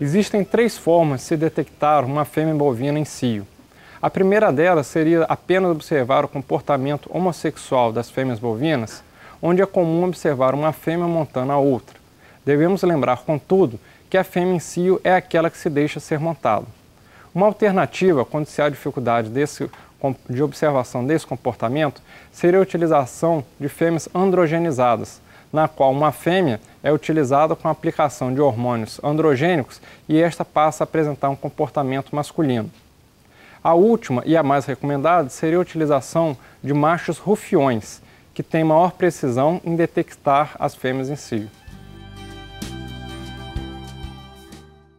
Existem três formas de se detectar uma fêmea bovina em cio. A primeira delas seria apenas observar o comportamento homossexual das fêmeas bovinas, onde é comum observar uma fêmea montando a outra. Devemos lembrar, contudo, que a fêmea em cio é aquela que se deixa ser montada. Uma alternativa, quando se há dificuldade desse, de observação desse comportamento, seria a utilização de fêmeas androgenizadas, na qual uma fêmea é utilizada com a aplicação de hormônios androgênicos e esta passa a apresentar um comportamento masculino. A última e a mais recomendada seria a utilização de machos rufiões, que têm maior precisão em detectar as fêmeas em cio. Si.